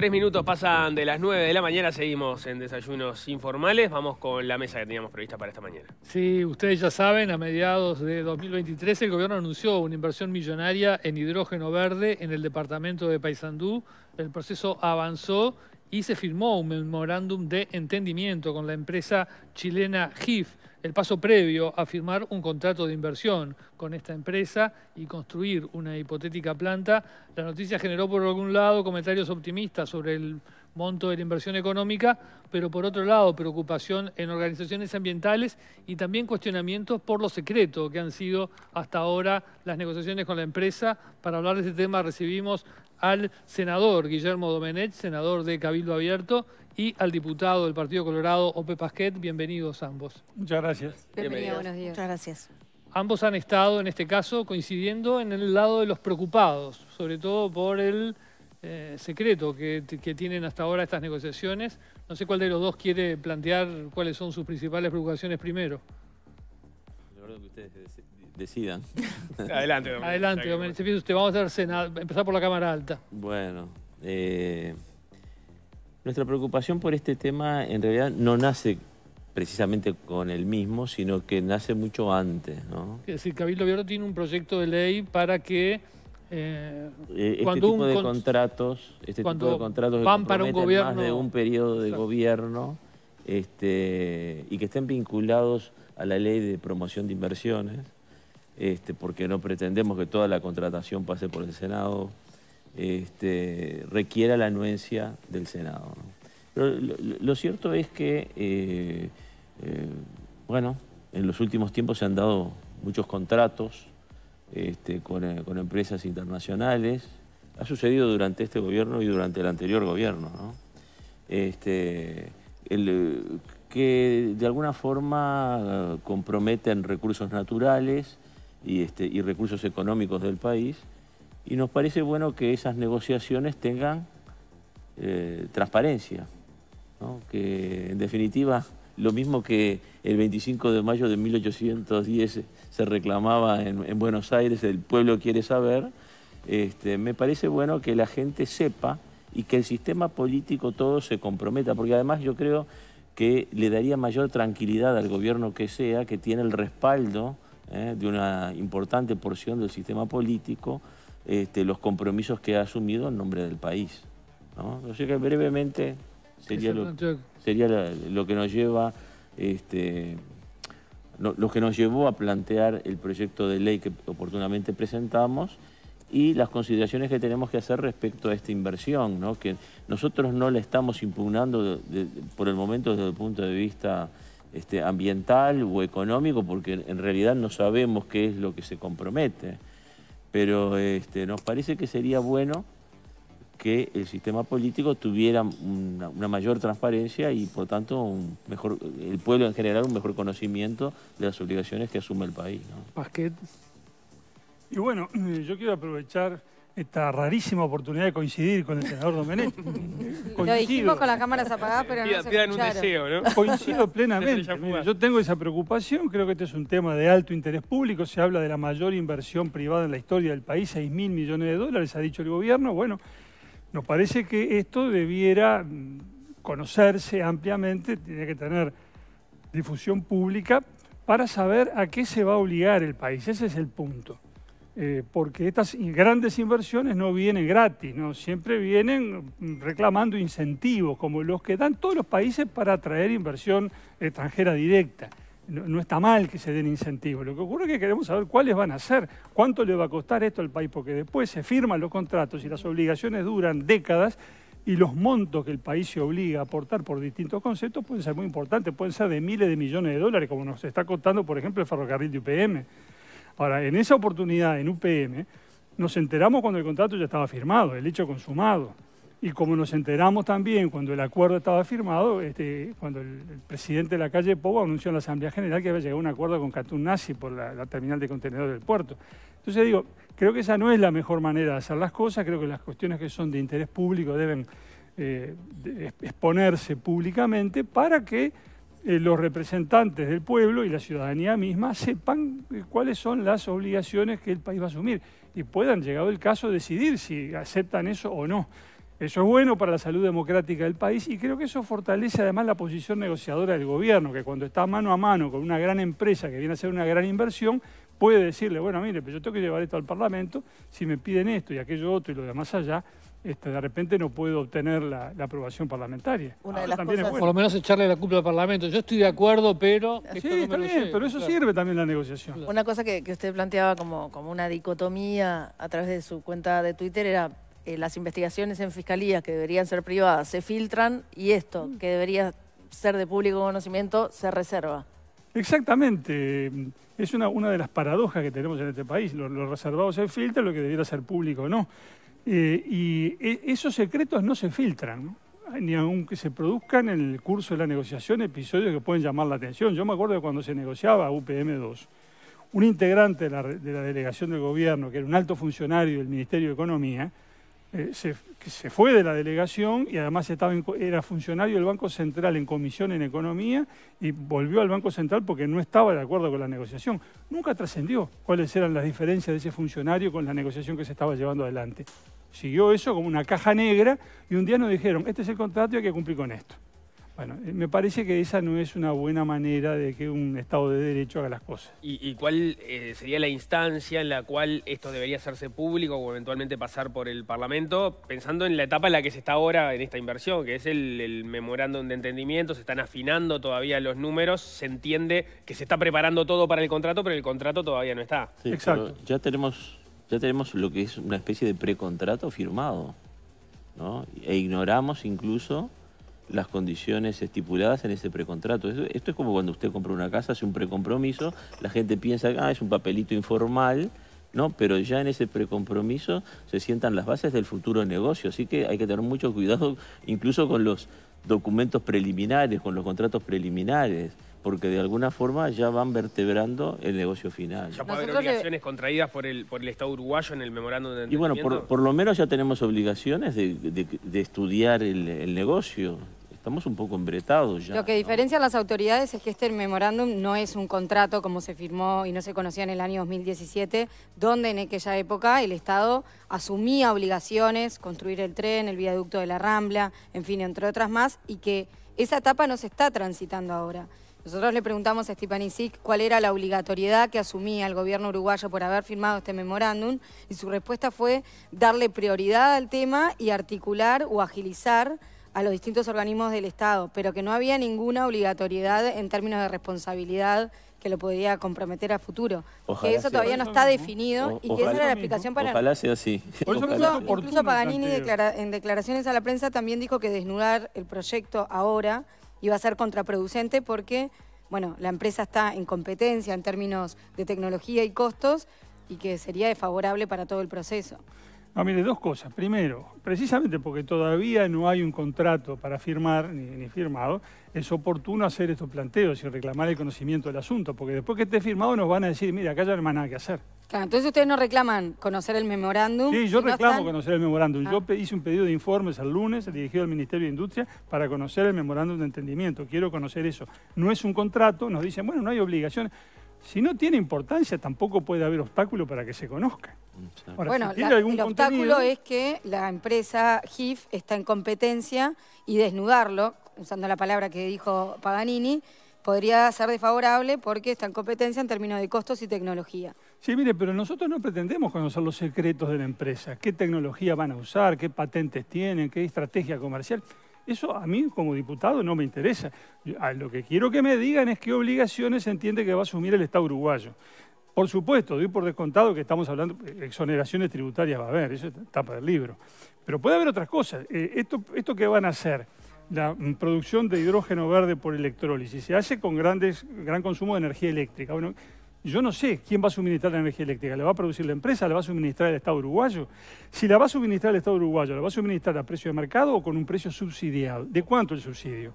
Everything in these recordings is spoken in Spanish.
Tres minutos pasan de las nueve de la mañana, seguimos en desayunos informales. Vamos con la mesa que teníamos prevista para esta mañana. Sí, ustedes ya saben, a mediados de 2023 el gobierno anunció una inversión millonaria en hidrógeno verde en el departamento de Paysandú. El proceso avanzó y se firmó un memorándum de entendimiento con la empresa chilena GIF el paso previo a firmar un contrato de inversión con esta empresa y construir una hipotética planta. La noticia generó por algún lado comentarios optimistas sobre el monto de la inversión económica, pero por otro lado preocupación en organizaciones ambientales y también cuestionamientos por lo secreto que han sido hasta ahora las negociaciones con la empresa. Para hablar de este tema recibimos al senador Guillermo Domenech, senador de Cabildo Abierto, y al diputado del Partido Colorado, Ope Pasquet. Bienvenidos ambos. Muchas gracias. Bienvenido, buenos días. Muchas gracias. Ambos han estado, en este caso, coincidiendo en el lado de los preocupados, sobre todo por el eh, secreto que, tienen hasta ahora estas negociaciones. No sé cuál de los dos quiere plantear cuáles son sus principales preocupaciones primero. De que ustedes decidan. Adelante, Gómez. Adelante, usted, vamos a empezar por la Cámara Alta. Bueno, eh, nuestra preocupación por este tema en realidad no nace precisamente con el mismo, sino que nace mucho antes. ¿no? Es decir, Cabildo tiene un proyecto de ley para que eh, eh, este, este tipo de contratos, este contratos para un gobierno, más de un periodo de gobierno este, y que estén vinculados a la ley de promoción de inversiones, este, porque no pretendemos que toda la contratación pase por el Senado, este, requiera la anuencia del Senado. lo, cierto es que, eh, bueno, en los últimos tiempos se han dado muchos contratos este, eh, con, empresas internacionales. Ha sucedido durante este gobierno y durante el anterior gobierno, Este, que de alguna forma eh, comprometen recursos naturales y, este, y recursos económicos del país. Y nos parece bueno que esas negociaciones tengan eh, transparencia, que en definitiva lo mismo que el 25 de mayo de 1810 se reclamaba en, Buenos Aires, el pueblo quiere saber, este, me parece bueno que la gente sepa y que el sistema político todo se comprometa, porque además yo creo que le daría mayor tranquilidad al gobierno que sea, que tiene el respaldo ¿eh? de una importante porción del sistema político, este, los compromisos que ha asumido en nombre del país. ¿no? O sea que brevemente sería lo sería lo que nos lleva, este, lo que nos llevó a plantear el proyecto de ley que oportunamente presentamos y las consideraciones que tenemos que hacer respecto a esta inversión, ¿no? que nosotros no la estamos impugnando por el momento desde el punto de vista este, ambiental o económico, porque en realidad no sabemos qué es lo que se compromete, pero este, nos parece que sería bueno que el sistema político tuviera una, mayor transparencia y por tanto un mejor, el pueblo en general un mejor conocimiento de las obligaciones que asume el país. Pasquet. Y bueno, yo quiero aprovechar esta rarísima oportunidad de coincidir con el senador Domenech. Lo dijimos con las cámaras apagadas, pero no se un deseo, ¿no? Coincido plenamente. yo tengo esa preocupación, creo que este es un tema de alto interés público, se habla de la mayor inversión privada en la historia del país, 6.000 mil millones de dólares, ha dicho el gobierno. Bueno, nos parece que esto debiera mm, conocerse ampliamente, tiene que tener difusión pública para saber a qué se va a obligar el país. Ese es el punto. Eh, porque estas grandes inversiones no vienen gratis, ¿no? siempre vienen mm, reclamando incentivos, como los que dan todos los países para atraer inversión extranjera directa no, está mal que se den incentivos. Lo que ocurre es que queremos saber cuáles van a ser, cuánto le va a costar esto al país, porque después se firman los contratos y las obligaciones duran décadas y los montos que el país se obliga a aportar por distintos conceptos pueden ser muy importantes, pueden ser de miles de millones de dólares, como nos está contando, por ejemplo, el ferrocarril de UPM. Ahora, en esa oportunidad, en UPM, nos enteramos cuando el contrato ya estaba firmado, el hecho consumado. Y como nos enteramos también cuando el acuerdo estaba firmado, este, cuando el, presidente de la calle Pobo anunció en la Asamblea General que había llegado a un acuerdo con Catún Nazi por la, terminal de contenedores del puerto. Entonces digo, creo que esa no es la mejor manera de hacer las cosas, creo que las cuestiones que son de interés público deben eh, exponerse públicamente para que eh, los representantes del pueblo y la ciudadanía misma sepan eh, cuáles son las obligaciones que el país va a asumir y puedan, llegado el caso, decidir si aceptan eso o no. Eso es bueno para la salud democrática del país y creo que eso fortalece además la posición negociadora del gobierno, que cuando está mano a mano con una gran empresa que viene a hacer una gran inversión, puede decirle, bueno, mire, pero yo tengo que llevar esto al Parlamento, si me piden esto y aquello otro y lo demás allá, este, de repente no puedo obtener la, aprobación parlamentaria. Una de las cosas... Por lo menos echarle la culpa al Parlamento. Yo estoy de acuerdo, pero... Sí, está bien, pero eso sirve también la negociación. Una cosa que, usted planteaba como una dicotomía a través de su cuenta de Twitter era eh, las investigaciones en fiscalía que deberían ser privadas se filtran y esto mm. que debería ser de público conocimiento se reserva. Exactamente. Es una, de las paradojas que tenemos en este país. Lo, reservado se filtra, lo que debiera ser público no. Eh, y e, esos secretos no se filtran, ni aunque se produzcan en el curso de la negociación episodios que pueden llamar la atención. Yo me acuerdo de cuando se negociaba UPM2, un integrante de la, de la delegación del gobierno, que era un alto funcionario del Ministerio de Economía, eh, se, se fue de la delegación y además estaba era funcionario del Banco Central en comisión en economía y volvió al Banco Central porque no estaba de acuerdo con la negociación. Nunca trascendió cuáles eran las diferencias de ese funcionario con la negociación que se estaba llevando adelante. Siguió eso como una caja negra y un día nos dijeron, este es el contrato y hay que cumplir con esto. Bueno, eh, me parece que esa no es una buena manera de que un Estado de Derecho haga las cosas. ¿Y, cuál eh, sería la instancia en la cual esto debería hacerse público o eventualmente pasar por el Parlamento, pensando en la etapa en la que se está ahora en esta inversión, que es el, memorándum de entendimiento, se están afinando todavía los números, se entiende que se está preparando todo para el contrato, pero el contrato todavía no está. Sí, Exacto. Ya tenemos, ya tenemos lo que es una especie de precontrato firmado, ¿no? E ignoramos incluso las condiciones estipuladas en ese precontrato. Esto, es como cuando usted compra una casa, hace un precompromiso, la gente piensa que ah, es un papelito informal, ¿no? Pero ya en ese precompromiso se sientan las bases del futuro negocio, así que hay que tener mucho cuidado incluso con los documentos preliminares, con los contratos preliminares porque de alguna forma ya van vertebrando el negocio final. Ya puede haber obligaciones contraídas por el, por el Estado uruguayo en el memorándum de entendimiento. Y bueno, por, lo menos ya tenemos obligaciones de, estudiar el negocio estamos un poco embretados ya. Lo que diferencian las autoridades es que este memorándum no es un contrato como se firmó y no se conocía en el año 2017, donde en aquella época el Estado asumía obligaciones, construir el tren, el viaducto de la Rambla, en fin, entre otras más, y que esa etapa no se está transitando ahora. Nosotros le preguntamos a Stepanisic cuál era la obligatoriedad que asumía el gobierno uruguayo por haber firmado este memorándum y su respuesta fue darle prioridad al tema y articular o agilizar a los distintos organismos del Estado, pero que no había ninguna obligatoriedad en términos de responsabilidad que lo podría comprometer a futuro. que eso todavía no está definido y que esa era la explicación para... Ojalá sea así. incluso, Paganini en declaraciones a la prensa también dijo que desnudar el proyecto ahora iba a ser contraproducente porque, bueno, la empresa está en competencia en términos de tecnología y costos y que sería desfavorable para todo el proceso. No, mire, dos cosas. Primero, precisamente porque todavía no hay un contrato para firmar, ni, firmado, es oportuno hacer estos planteos y reclamar el conocimiento del asunto, porque después que esté firmado nos van a decir, mira, acá ya no hay nada que hacer. Claro, entonces ustedes no reclaman conocer el memorándum. Sí, yo reclamo conocer el memorándum. Ah. Yo hice un pedido de informes el lunes, dirigido al Ministerio de Industria, para conocer el memorándum de entendimiento. Quiero conocer eso. No es un contrato, nos dicen, bueno, no hay obligaciones. Si no tiene importancia, tampoco puede haber obstáculo para que se conozca. bueno, el obstáculo es que la empresa GIF está en competencia y desnudarlo, usando la palabra que dijo Paganini, podría ser desfavorable porque está en competencia en términos de costos y tecnología. Sí, mire, pero nosotros no pretendemos conocer los secretos de la empresa, qué tecnología van a usar, qué patentes tienen, qué estrategia comercial. Eso a mí como diputado no me interesa. lo que quiero que me digan es qué obligaciones se entiende que va a asumir el Estado uruguayo. Por supuesto, doy por descontado que estamos hablando, eh, exoneraciones tributarias va a haber, eso está para el libro. Pero puede haber otras cosas. Eh, esto, ¿Esto van a hacer? La mm, producción de hidrógeno verde por electrólisis se hace con grandes, gran consumo de energía eléctrica. Bueno, yo no sé quién va a suministrar la energía eléctrica. ¿La va a producir la empresa? ¿La va a suministrar el Estado uruguayo? Si la va a suministrar el Estado uruguayo, ¿la va a suministrar a precio de mercado o con un precio subsidiado? ¿De cuánto el subsidio?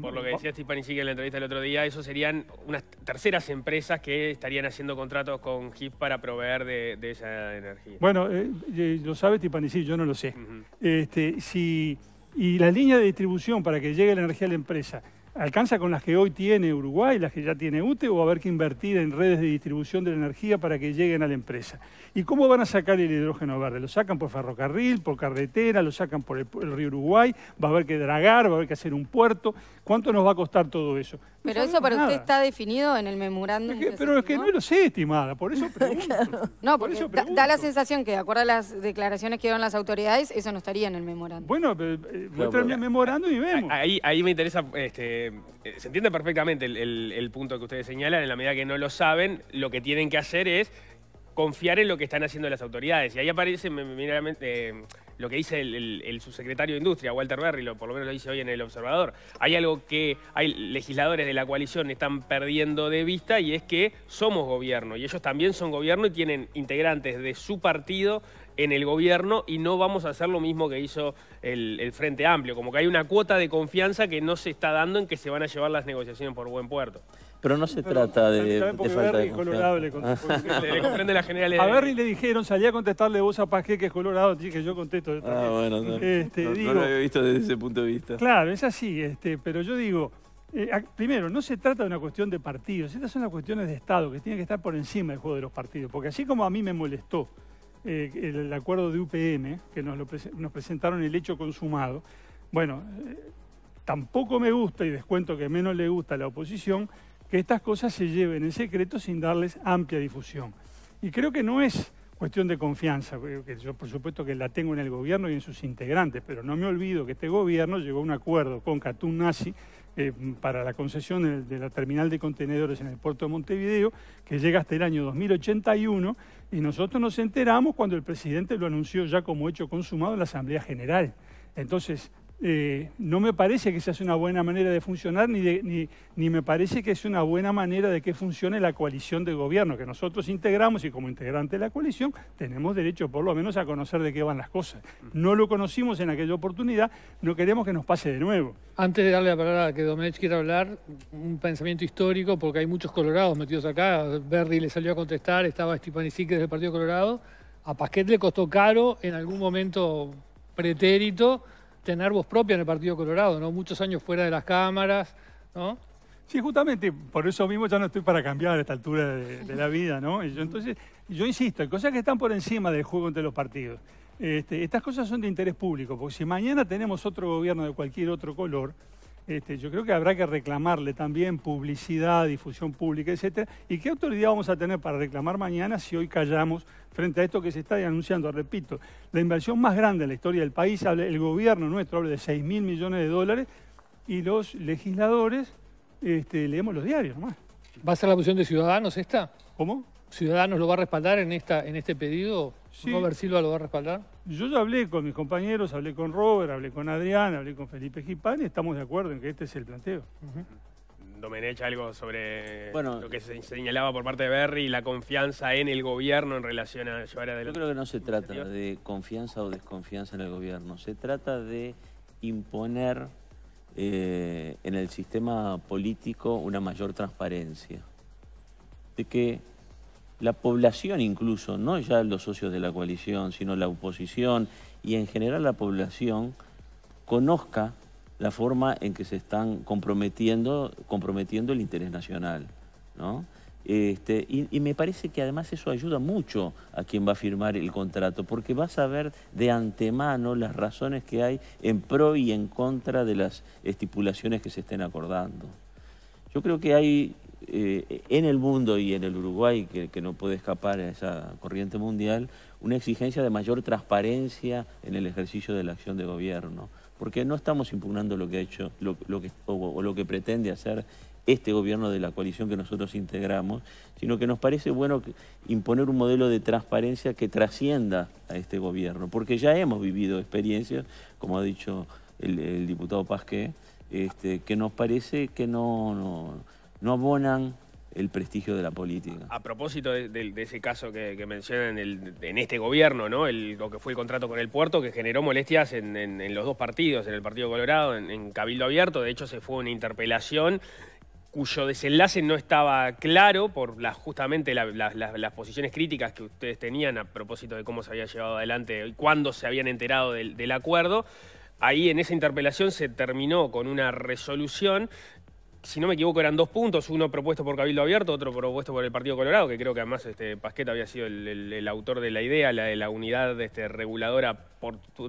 Por, lo que decía Steve en la entrevista el otro día, eso serían unas terceras empresas que estarían haciendo contratos con Gip para proveer de, esa energía. Bueno, eh, eh, lo sabe yo no lo sé. este, y la línea de distribución para que llegue la energía a la empresa ¿Alcanza con las que hoy tiene Uruguay, las que ya tiene UTE, o va a haber que invertir en redes de distribución de la energía para que lleguen a la empresa? ¿Y cómo van a sacar el hidrógeno verde? ¿Lo sacan por ferrocarril, por carretera, lo sacan por el, río Uruguay? ¿Va a haber que dragar, va a haber que hacer un puerto? ¿Cuánto nos va a costar todo eso? pero eso para usted está definido en el memorándum. pero es que no lo sé, estimada, por eso pregunto. no, Da, la sensación que, de acuerdo a las declaraciones que dieron las autoridades, eso no estaría en el memorándum. Bueno, pero, eh, el memorándum y vemos. Ahí, ahí me interesa... Este, eh, se entiende perfectamente el, punto que ustedes señalan, en la medida que no lo saben, lo que tienen que hacer es confiar en lo que están haciendo las autoridades. Y ahí aparece, eh, lo que dice el, subsecretario de Industria, Walter Berry, lo, por lo menos lo dice hoy en El Observador. Hay algo que hay legisladores de la coalición están perdiendo de vista y es que somos gobierno y ellos también son gobierno y tienen integrantes de su partido en el gobierno y no vamos a hacer lo mismo que hizo el, Frente Amplio. Como que hay una cuota de confianza que no se está dando en que se van a llevar las negociaciones por buen puerto. Pero no se trata de, falta de A Berry le dijeron, salí a contestarle vos a Pasqué que es colorado, que yo contesto. ah, bueno, este, no, no, lo había visto desde ese punto de vista. Claro, es así, este, pero yo digo, eh, primero, no se trata de una cuestión de partidos, estas son las cuestiones de Estado, que tienen que estar por encima del juego de los partidos, porque así como a mí me molestó eh, el acuerdo de UPM, que nos, presentaron el hecho consumado. Bueno, eh, tampoco me gusta, y descuento que menos le gusta a la oposición, que estas cosas se lleven en secreto sin darles amplia difusión. Y creo que no es cuestión de confianza, que yo por supuesto que la tengo en el gobierno y en sus integrantes, pero no me olvido que este gobierno llegó a un acuerdo con Catún Nazi eh, para la concesión de la terminal de contenedores en el puerto de Montevideo, que llega hasta el año 2081 y nosotros nos enteramos cuando el presidente lo anunció ya como hecho consumado en la Asamblea General. Entonces, eh, no me parece que sea una buena manera de funcionar, ni, me parece que es una buena manera de que funcione la coalición de gobierno, que nosotros integramos y como integrante de la coalición tenemos derecho por lo menos a conocer de qué van las cosas. No lo conocimos en aquella oportunidad, no queremos que nos pase de nuevo. Antes de darle la palabra a que Domenech quiera hablar, un pensamiento histórico, porque hay muchos colorados metidos acá, Berry le salió a contestar, estaba desde el Partido Colorado, a Pasquet le costó caro en algún momento pretérito tener voz propia en el Partido Colorado, ¿no? Muchos años fuera de las cámaras, ¿no? Sí, justamente por eso mismo ya no estoy para cambiar a esta altura de, la vida, ¿no? entonces, yo insisto, hay cosas que están por encima del juego entre los partidos. Este, estas cosas son de interés público, porque si mañana tenemos otro gobierno de cualquier otro color, este, yo creo que habrá que reclamarle también publicidad, difusión pública, etcétera. ¿Y qué autoridad vamos a tener para reclamar mañana si hoy callamos frente a esto que se está anunciando? Repito, la inversión más grande en la historia del país, el gobierno nuestro habla de 6 mil millones de dólares y los legisladores este, leemos los diarios nomás. ¿Va a ser la función de Ciudadanos esta? ¿Cómo? ¿Ciudadanos lo va a respaldar en, esta, en este pedido? Sí. Silva lo va a respaldar? Yo ya hablé con mis compañeros, hablé con Robert, hablé con Adrián, hablé con Felipe Gipán y estamos de acuerdo en que este es el planteo. Domenech algo sobre lo que se señalaba por parte de Berry y la confianza en el gobierno en relación a llevar Yo creo que no se trata de confianza o desconfianza en el gobierno, se trata de imponer eh, en el sistema político una mayor transparencia. De que la población incluso, no ya los socios de la coalición, sino la oposición y en general la población conozca la forma en que se están comprometiendo, comprometiendo el interés nacional. Este, y, y, me parece que además eso ayuda mucho a quien va a firmar el contrato, porque va a saber de antemano las razones que hay en pro y en contra de las estipulaciones que se estén acordando. Yo creo que hay eh, en el mundo y en el Uruguay, que, no puede escapar a esa corriente mundial, una exigencia de mayor transparencia en el ejercicio de la acción de gobierno. Porque no estamos impugnando lo que ha hecho o, lo que pretende hacer este gobierno de la coalición que nosotros integramos, sino que nos parece bueno imponer un modelo de transparencia que trascienda a este gobierno, porque ya hemos vivido experiencias, como ha dicho el, diputado Pasqué, este, que nos parece que no no abonan el prestigio de la política. A propósito de, ese caso que, mencionan en, este gobierno, ¿no? lo que fue el contrato con el puerto, que generó molestias en, los dos partidos, en el Partido Colorado, en, Cabildo Abierto, de hecho se fue una interpelación cuyo desenlace no estaba claro por la, justamente las posiciones críticas que ustedes tenían a propósito de cómo se había llevado adelante y cuándo se habían enterado del acuerdo. Ahí en esa interpelación se terminó con una resolución si no me equivoco, eran dos puntos, uno propuesto por Cabildo Abierto, otro propuesto por el Partido Colorado, que creo que además este, Pasqueta había sido el, autor de la idea, la de la unidad este, reguladora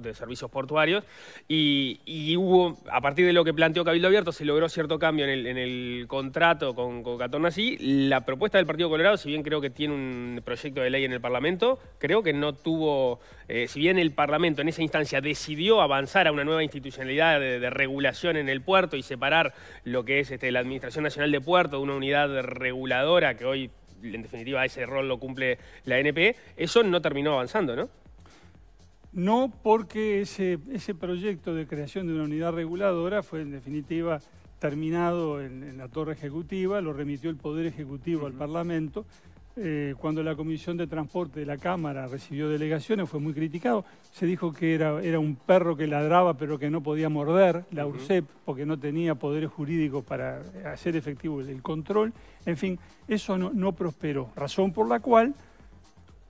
de servicios portuarios, y, hubo, a partir de lo que planteó Cabildo Abierto, se logró cierto cambio en el, contrato con, con así La propuesta del Partido Colorado, si bien creo que tiene un proyecto de ley en el Parlamento, creo que no tuvo, eh, si bien el Parlamento en esa instancia decidió avanzar a una nueva institucionalidad de, regulación en el puerto y separar lo que es... Este, de la Administración Nacional de Puerto, una unidad reguladora que hoy, en definitiva, ese rol lo cumple la NPE, eso no terminó avanzando, ¿no? No, porque ese, ese proyecto de creación de una unidad reguladora fue, en definitiva, terminado en, la torre ejecutiva, lo remitió el Poder Ejecutivo al Parlamento, eh, cuando la Comisión de Transporte de la Cámara recibió delegaciones, fue muy criticado. Se dijo que era, un perro que ladraba pero que no podía morder, la URSEP, porque no tenía poderes jurídicos para hacer efectivo el, control. En fin, eso no prosperó, razón por la cual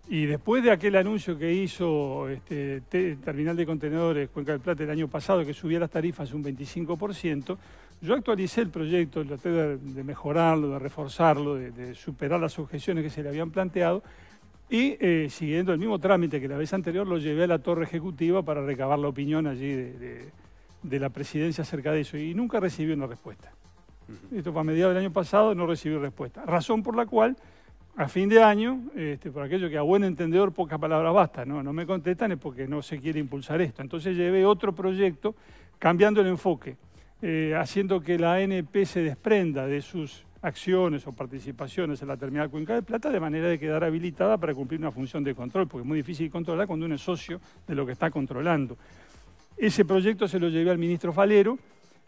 y después de aquel anuncio que hizo este, Terminal de Contenedores Cuenca del Plata el año pasado, que subía las tarifas un 25%, yo actualicé el proyecto, traté de, mejorarlo, de reforzarlo, de, superar las objeciones que se le habían planteado y eh, siguiendo el mismo trámite que la vez anterior lo llevé a la torre ejecutiva para recabar la opinión allí de, la presidencia acerca de eso y nunca recibió una respuesta. Esto fue a mediados del año pasado, no recibió respuesta. Razón por la cual a fin de año, este, por aquello que a buen entendedor pocas palabras basta, no, me contestan es porque no se quiere impulsar esto. Entonces llevé otro proyecto cambiando el enfoque, eh, haciendo que la ANP se desprenda de sus acciones o participaciones en la terminal Cuenca de Plata de manera de quedar habilitada para cumplir una función de control, porque es muy difícil controlar cuando uno es socio de lo que está controlando. Ese proyecto se lo llevé al ministro Falero,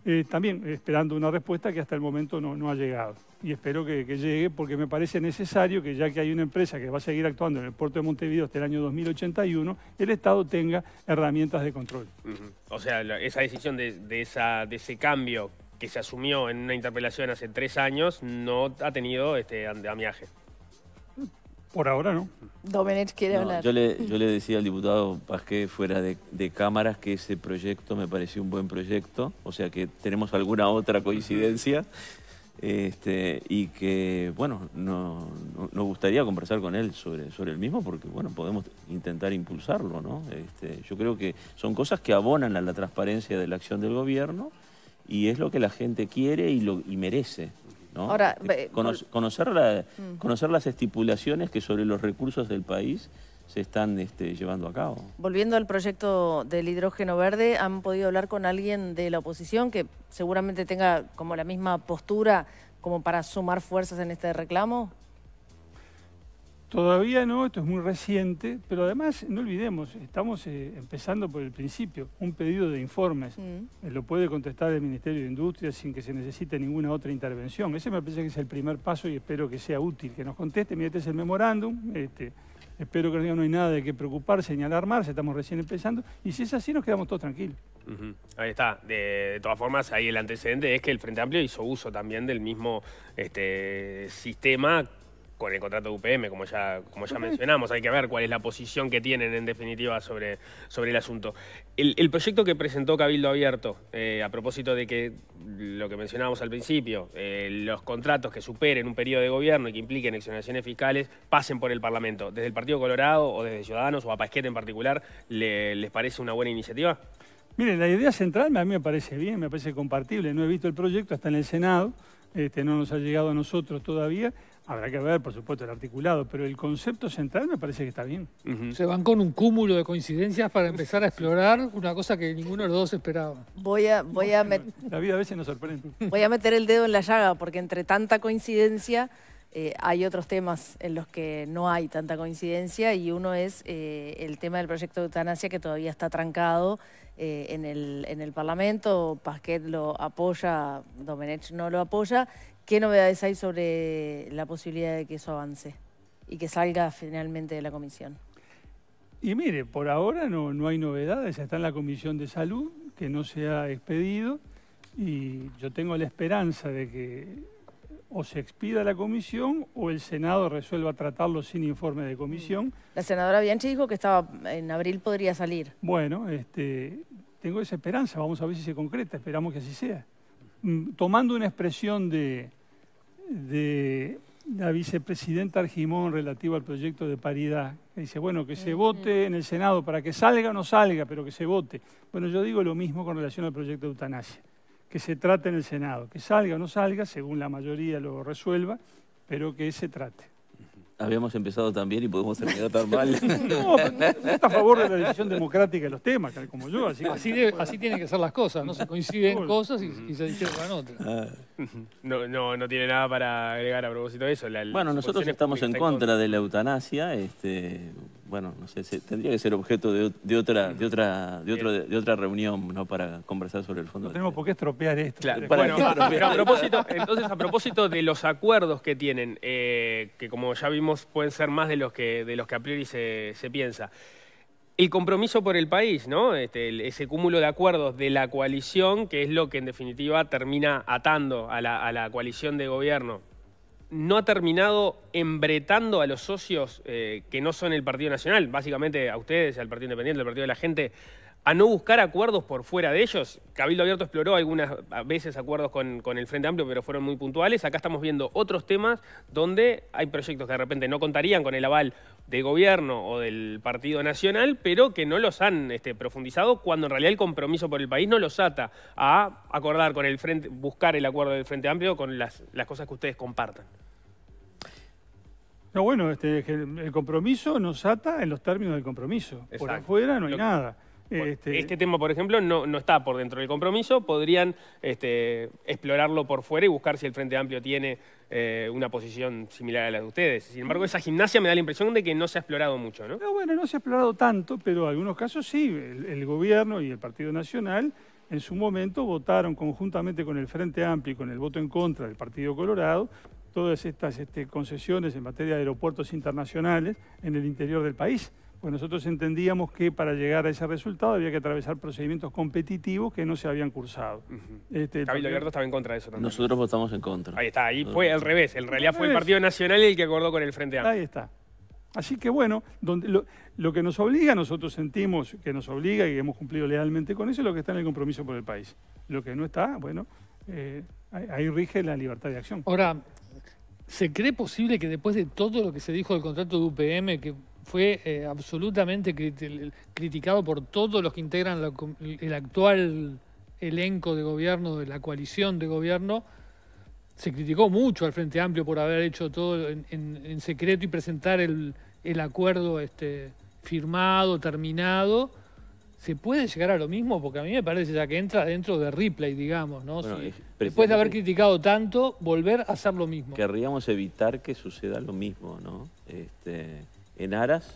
eh, también esperando una respuesta que hasta el momento no, ha llegado. Y espero que, llegue porque me parece necesario que ya que hay una empresa que va a seguir actuando en el puerto de Montevideo hasta el año 2081, el Estado tenga herramientas de control. O sea, esa decisión de, ese cambio que se asumió en una interpelación hace tres años no ha tenido este andamiaje. Por ahora no. Domenech quiere hablar. Yo le, decía al diputado Pasqué fuera de, cámaras que ese proyecto me pareció un buen proyecto, o sea que tenemos alguna otra coincidencia este, y que, bueno, no, nos gustaría conversar con él sobre, sobre el mismo porque, bueno, podemos intentar impulsarlo, ¿no? Este, yo creo que son cosas que abonan a la transparencia de la acción del gobierno y es lo que la gente quiere y, lo, y merece. Ahora, conocer, conocer las estipulaciones que sobre los recursos del país se están este, llevando a cabo. Volviendo al proyecto del hidrógeno verde, ¿han podido hablar con alguien de la oposición que seguramente tenga como la misma postura como para sumar fuerzas en este reclamo? Todavía no, esto es muy reciente, pero además no olvidemos, estamos eh, empezando por el principio, un pedido de informes. Mm. Eh, lo puede contestar el Ministerio de Industria sin que se necesite ninguna otra intervención. Ese me parece que es el primer paso y espero que sea útil, que nos conteste, mira, este es el memorándum, este, espero que no hay nada de qué preocuparse ni alarmarse, estamos recién empezando, y si es así nos quedamos todos tranquilos. Ahí está. De, de, todas formas, ahí el antecedente es que el Frente Amplio hizo uso también del mismo este, sistema con el contrato de UPM, como ya, como ya mencionamos, hay que ver cuál es la posición que tienen en definitiva sobre, sobre el asunto. El, proyecto que presentó Cabildo Abierto, eh, a propósito de que lo que mencionábamos al principio, eh, los contratos que superen un periodo de gobierno y que impliquen exoneraciones fiscales pasen por el Parlamento. ¿Desde el Partido Colorado o desde Ciudadanos o a Pasquete en particular, les parece una buena iniciativa? Miren, la idea central a mí me parece bien, me parece compartible. No he visto el proyecto, hasta en el Senado, este, no nos ha llegado a nosotros todavía. Habrá que ver, por supuesto, el articulado, pero el concepto central me parece que está bien. Se van con un cúmulo de coincidencias para empezar a explorar una cosa que ninguno de los dos esperaba. Voy a, voy a La vida a veces nos sorprende. Voy a meter el dedo en la llaga, porque entre tanta coincidencia eh, hay otros temas en los que no hay tanta coincidencia, y uno es eh, el tema del proyecto de eutanasia que todavía está trancado. Eh, en, el, en el Parlamento, Pasquet lo apoya, Domenech no lo apoya, ¿Qué novedades hay sobre la posibilidad de que eso avance y que salga finalmente de la comisión? Y mire, por ahora no, hay novedades, está en la comisión de salud, que no se ha expedido, y yo tengo la esperanza de que o se expida la comisión o el Senado resuelva tratarlo sin informe de comisión. La senadora Bianchi dijo que estaba en abril podría salir. Bueno, este, tengo esa esperanza, vamos a ver si se concreta, esperamos que así sea. Mm, tomando una expresión de, de la vicepresidenta Argimón relativo al proyecto de paridad. Que dice, bueno, que se vote en el Senado para que salga o no salga, pero que se vote. Bueno, yo digo lo mismo con relación al proyecto de eutanasia, que se trate en el Senado, que salga o no salga, según la mayoría lo resuelva, pero que se trate. Habíamos empezado tan bien y podemos terminar tan mal. No, está a favor de la decisión democrática de los temas, tal como yo. Así, así, tienen que ser las cosas, no se coinciden cosas y, se discrepan otras. Ah. No, tiene nada para agregar a propósito de eso. bueno, nosotros estamos en contra de la eutanasia. Este, bueno, no sé, tendría que ser objeto de, otra, de otra, de de otra reunión, ¿no? Para conversar sobre el fondo. No tenemos este. por qué estropear esto. Claro. propósito, entonces a propósito de los acuerdos que tienen, eh, que como ya vimos pueden ser más de los que, de los que a priori se, se piensa. El compromiso por el país, ¿no? Este, ese cúmulo de acuerdos de la coalición, que es lo que en definitiva termina atando a la, a la coalición de gobierno no ha terminado embretando a los socios eh, que no son el Partido Nacional, básicamente a ustedes, al Partido Independiente, al Partido de la Gente, a no buscar acuerdos por fuera de ellos. Cabildo Abierto exploró algunas veces acuerdos con, el Frente Amplio, pero fueron muy puntuales. Acá estamos viendo otros temas donde hay proyectos que de repente no contarían con el aval de gobierno o del Partido Nacional, pero que no los han este, profundizado cuando en realidad el compromiso por el país no los ata a acordar con el Frente, buscar el acuerdo del Frente Amplio con las, cosas que ustedes compartan. No, bueno, este, el compromiso nos ata en los términos del compromiso. Por afuera no hay nada. Este, este... tema, por ejemplo, no, está por dentro del compromiso. Podrían este, explorarlo por fuera y buscar si el Frente Amplio tiene eh, una posición similar a la de ustedes. Sin embargo, esa gimnasia me da la impresión de que no se ha explorado mucho, ¿no? bueno, no se ha explorado tanto, pero en algunos casos sí. El, gobierno y el Partido Nacional en su momento votaron conjuntamente con el Frente Amplio y con el voto en contra del Partido Colorado todas estas este, concesiones en materia de aeropuertos internacionales en el interior del país. Pues nosotros entendíamos que para llegar a ese resultado había que atravesar procedimientos competitivos que no se habían cursado. Cabildo este, estaba en contra de eso Nosotros votamos en contra. Ahí está, ahí fue al revés. En realidad fue el Partido Nacional el que acordó con el Frente Amplio. Ahí está. Así que bueno, donde lo, que nos obliga, nosotros sentimos que nos obliga y hemos cumplido lealmente con eso, es lo que está en el compromiso por el país. Lo que no está, bueno, eh, ahí rige la libertad de acción. Ahora, ¿se cree posible que después de todo lo que se dijo del contrato de UPM, que fue eh, absolutamente criticado por todos los que integran el actual elenco de gobierno, de la coalición de gobierno. Se criticó mucho al Frente Amplio por haber hecho todo en, secreto y presentar el, acuerdo este, firmado, terminado. ¿Se puede llegar a lo mismo? Porque a mí me parece ya que entra dentro de Ripley, digamos, después de haber criticado tanto, volver a hacer lo mismo. Querríamos evitar que suceda lo mismo, ¿no? Este, en aras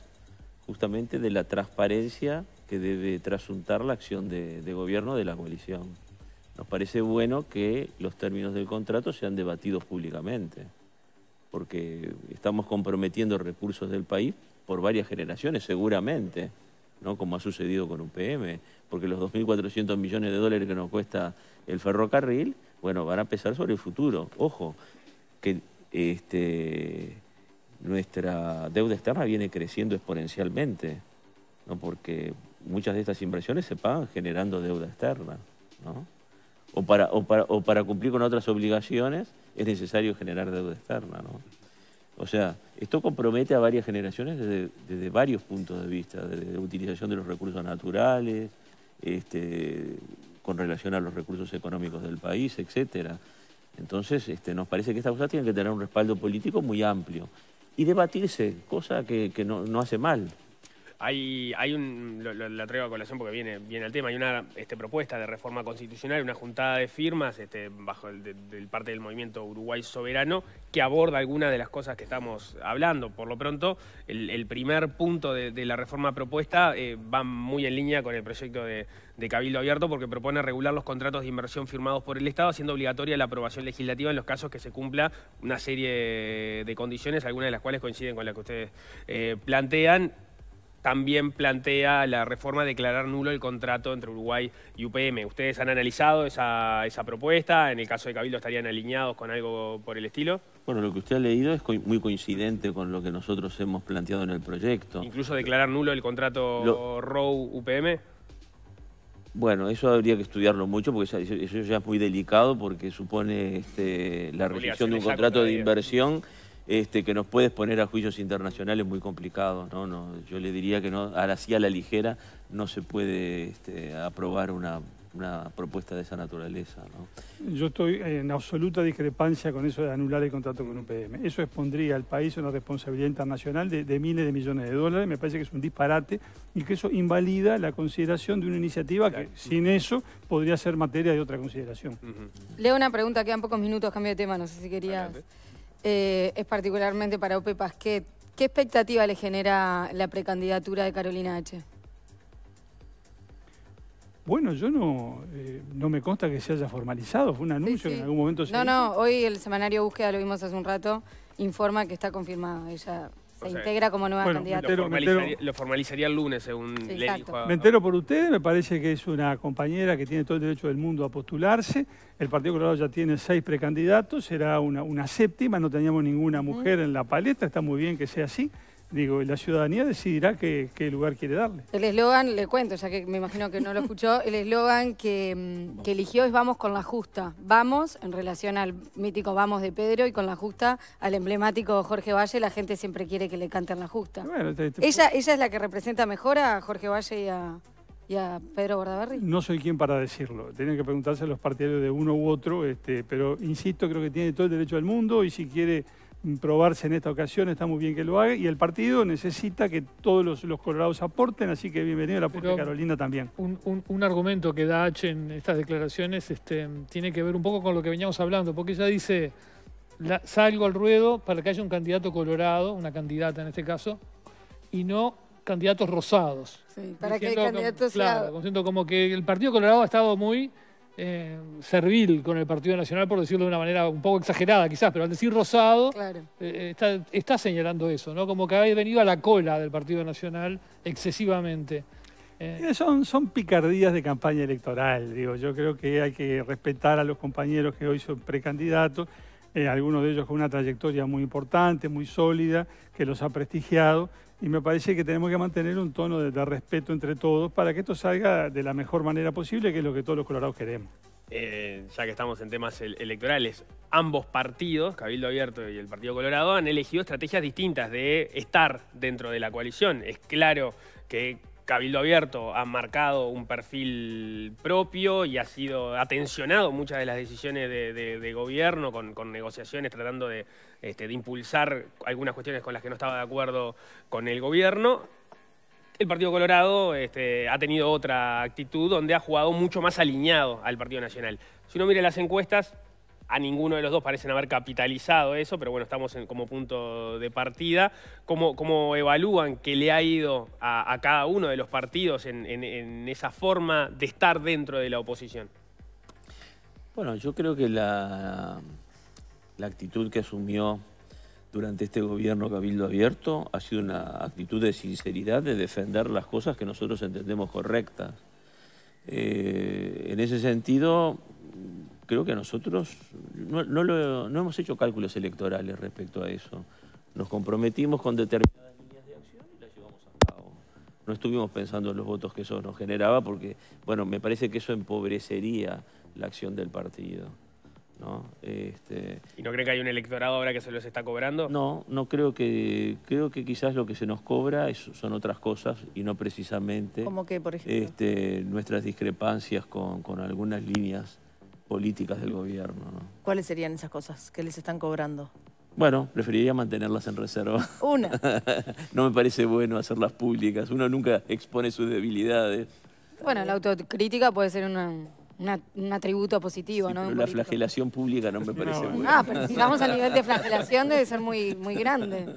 justamente de la transparencia que debe trasuntar la acción de, gobierno de la coalición. Nos parece bueno que los términos del contrato sean debatidos públicamente, porque estamos comprometiendo recursos del país por varias generaciones, seguramente, ¿no? como ha sucedido con UPM, porque los 2.400 millones de dólares que nos cuesta el ferrocarril, bueno, van a pesar sobre el futuro. Ojo, que este, nuestra deuda externa viene creciendo exponencialmente, ¿no? porque muchas de estas inversiones se pagan generando deuda externa. ¿no? O, para, cumplir con otras obligaciones es necesario generar deuda externa. ¿no? O sea, esto compromete a varias generaciones desde, varios puntos de vista, desde la utilización de los recursos naturales, este, con relación a los recursos económicos del país, etcétera. Entonces, este, nos parece que estas cosas tienen que tener un respaldo político muy amplio y debatirse, cosa que, no, no hace mal. Hay, hay un, lo, a colación porque viene, viene el tema, hay una este, propuesta de reforma constitucional, una juntada de firmas este, bajo el, parte del movimiento Uruguay Soberano que aborda algunas de las cosas que estamos hablando. Por lo pronto, el, primer punto de, la reforma propuesta eh, va muy en línea con el proyecto de, Cabildo Abierto porque propone regular los contratos de inversión firmados por el Estado, haciendo obligatoria la aprobación legislativa en los casos que se cumpla una serie de condiciones, algunas de las cuales coinciden con las que ustedes eh, plantean también plantea la reforma de declarar nulo el contrato entre Uruguay y UPM. ¿Ustedes han analizado esa, propuesta? ¿En el caso de Cabildo estarían alineados con algo por el estilo? Bueno, lo que usted ha leído es muy coincidente con lo que nosotros hemos planteado en el proyecto. ¿Incluso declarar nulo el contrato ROW-UPM? Bueno, eso habría que estudiarlo mucho porque eso ya es muy delicado porque supone este, la revisión de un contrato de inversión. Este, que nos puede exponer a juicios internacionales muy complicados. ¿no? No, yo le diría que no, ahora sí a la ligera no se puede este, aprobar una, propuesta de esa naturaleza. ¿no? Yo estoy en absoluta discrepancia con eso de anular el contrato con UPM. Eso expondría al país una responsabilidad internacional de, miles de millones de dólares. Me parece que es un disparate y que eso invalida la consideración de una iniciativa que sin eso podría ser materia de otra consideración. Leo una pregunta, que quedan pocos minutos, cambio de tema, no sé si querías... Eh, es particularmente para Ope Pasquet. ¿Qué expectativa le genera la precandidatura de Carolina H? Bueno, yo no, eh, no me consta que se haya formalizado, fue un anuncio en algún momento se... No, no, hoy el semanario Búsqueda, lo vimos hace un rato, informa que está confirmado, ella se integra como nueva candidata. Lo formalizaría, el lunes, según sí, Me entero por ustedes, me parece que es una compañera que tiene todo el derecho del mundo a postularse. El Partido Colorado ya tiene seis precandidatos, será una, séptima, no teníamos ninguna mujer en la paleta, está muy bien que sea así. Digo, la ciudadanía decidirá qué, lugar quiere darle. El eslogan, le cuento, ya que me imagino que no lo escuchó, el eslogan mm, que, eligió es Vamos con la justa. Vamos, en relación al mítico Vamos de Pedro, y con la justa al emblemático Jorge Valle, la gente siempre quiere que le canten la justa. Bueno, ¿Ella, es la que representa mejor a Jorge Valle y a, Pedro Bordaberry? No soy quien para decirlo. Tienen que preguntarse a los partidarios de uno u otro, este, pero insisto, creo que tiene todo el derecho del mundo y si quiere Mm, probarse en esta ocasión, está muy bien que lo haga, y el partido necesita que todos los, colorados aporten, así que bienvenido la la Carolina también. Un, argumento que da H en estas declaraciones este, tiene que ver un poco con lo que veníamos hablando, porque ella dice, salgo al ruedo para que haya un candidato colorado, una candidata en este caso, y no candidatos rosados. Sí, para que el candidato Claro, como que el Partido Colorado ha estado muy eh, servil con el Partido Nacional, por decirlo de una manera un poco exagerada quizás, pero al decir Rosado eh, está, señalando eso, ¿no? Como que habéis venido a la cola del Partido Nacional excesivamente. Eh, son, son picardías de campaña electoral, digo. Yo creo que hay que respetar a los compañeros que hoy son precandidatos, algunos de ellos con una trayectoria muy importante, muy sólida, que los ha prestigiado, y me parece que tenemos que mantener un tono de, respeto entre todos para que esto salga de la mejor manera posible, que es lo que todos los colorados queremos. Eh, ya que estamos en temas electorales, ambos partidos, Cabildo Abierto y el Partido Colorado, han elegido estrategias distintas de estar dentro de la coalición. Es claro que Cabildo Abierto ha marcado un perfil propio y ha sido atencionado muchas de las decisiones de, gobierno con, negociaciones tratando este, de, impulsar algunas cuestiones con las que no estaba de acuerdo con el gobierno. El Partido Colorado este, ha tenido otra actitud donde ha jugado mucho más alineado al Partido Nacional. Si uno mira las encuestas, a ninguno de los dos parecen haber capitalizado eso, pero bueno, estamos en, como punto de partida. ¿Cómo, evalúan que le ha ido a, cada uno de los partidos en, esa forma de estar dentro de la oposición? Bueno, yo creo que la, actitud que asumió durante este gobierno Cabildo Abierto ha sido una actitud de sinceridad, de defender las cosas que nosotros entendemos correctas. Eh, en ese sentido, creo que nosotros no, no, hemos hecho cálculos electorales respecto a eso. Nos comprometimos con determinadas líneas de acción y las llevamos a cabo. No estuvimos pensando en los votos que eso nos generaba porque, bueno, me parece que eso empobrecería la acción del partido. Este, ¿Y no cree que hay un electorado ahora que se los está cobrando? No, no creo que... Creo que quizás lo que se nos cobra son otras cosas y no precisamente... Este, nuestras discrepancias con, con algunas líneas políticas del gobierno. ¿Cuáles serían esas cosas que les están cobrando? Bueno, preferiría mantenerlas en reserva. Una. no me parece bueno hacerlas públicas. Uno nunca expone sus debilidades. Bueno, la autocrítica puede ser un atributo positivo, ¿no? la flagelación pública no me parece buena. Ah, pero si vamos al nivel de flagelación debe ser muy, muy grande.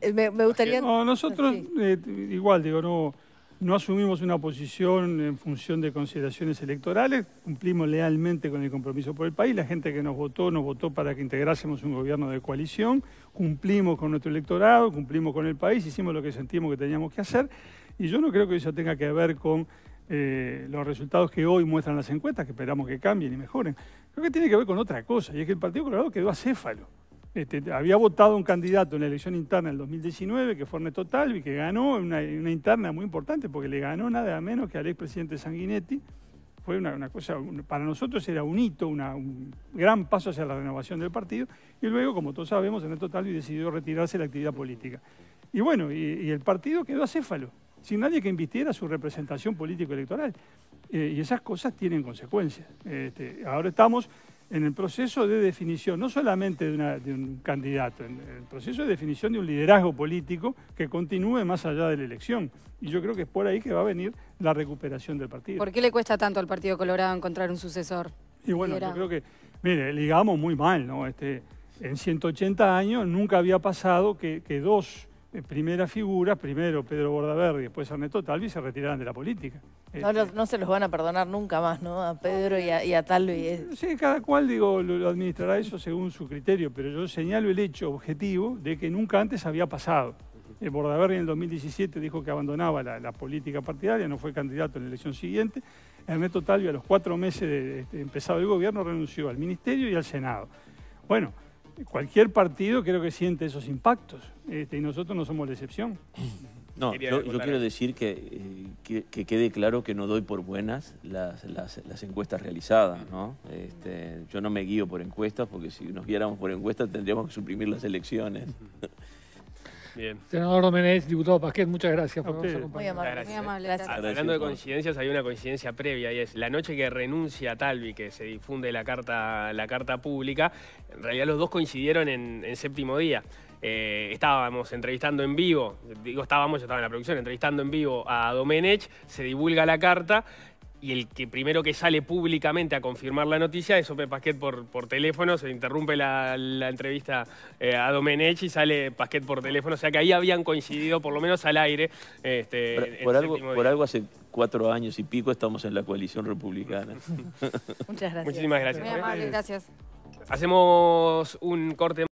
Eh, me, gustaría... No, nosotros, eh, igual, digo, no... No asumimos una posición en función de consideraciones electorales, cumplimos lealmente con el compromiso por el país, la gente que nos votó nos votó para que integrásemos un gobierno de coalición, cumplimos con nuestro electorado, cumplimos con el país, hicimos lo que sentimos que teníamos que hacer y yo no creo que eso tenga que ver con eh, los resultados que hoy muestran las encuestas, que esperamos que cambien y mejoren. Creo que tiene que ver con otra cosa y es que el Partido Colorado quedó acéfalo. Este, había votado un candidato en la elección interna del 2019, que fue Ernesto Talvi, que ganó una, interna muy importante porque le ganó nada menos que al expresidente Sanguinetti. Fue una, cosa, para nosotros era un hito, un gran paso hacia la renovación del partido. Y luego, como todos sabemos, Ernesto Talvi decidió retirarse de la actividad política. Y bueno, y, el partido quedó acéfalo, sin nadie que invistiera su representación político-electoral. Eh, y esas cosas tienen consecuencias. Este, ahora estamos en el proceso de definición, no solamente de, un candidato, en el proceso de definición de un liderazgo político que continúe más allá de la elección. Y yo creo que es por ahí que va a venir la recuperación del partido. ¿Por qué le cuesta tanto al Partido Colorado encontrar un sucesor? Y bueno, yo creo que, mire, ligamos muy mal, ¿no? Este, en 180 años nunca había pasado que dos eh, primera figura, primero Pedro y después Ernesto Talvi, se retiraron de la política. No, este, no, se los van a perdonar nunca más, ¿no? A Pedro y a, Talvi. Eh. Sí, cada cual, digo, lo, administrará eso según su criterio, pero yo señalo el hecho objetivo de que nunca antes había pasado. El eh, en el 2017 dijo que abandonaba la, política partidaria, no fue candidato en la elección siguiente. Ernesto Talvi, a los cuatro meses de, de empezado el gobierno, renunció al Ministerio y al Senado. Bueno, cualquier partido creo que siente esos impactos este, y nosotros no somos la excepción. No, yo, quiero decir que, que, quede claro que no doy por buenas las, encuestas realizadas, ¿no? Este, yo no me guío por encuestas porque si nos guiáramos por encuestas tendríamos que suprimir las elecciones. Bien. Senador Domenech, diputado Pasquet, muchas gracias por habernos Muy muy amable. Hablando de coincidencias, hay una coincidencia previa y es la noche que renuncia Talvi, que se difunde la carta, la carta pública, en realidad los dos coincidieron en, séptimo día. Eh, estábamos entrevistando en vivo, digo estábamos, yo estaba en la producción, entrevistando en vivo a Domenech, se divulga la carta y el que primero que sale públicamente a confirmar la noticia es Ope Pasquet por, por teléfono, se interrumpe la, entrevista eh, a Domenech y sale Pasquet por teléfono, o sea que ahí habían coincidido por lo menos al aire. Este, por, algo, por algo hace cuatro años y pico estamos en la coalición republicana. Muchas gracias. Muchísimas gracias. Muy amable, gracias. Hacemos un corte.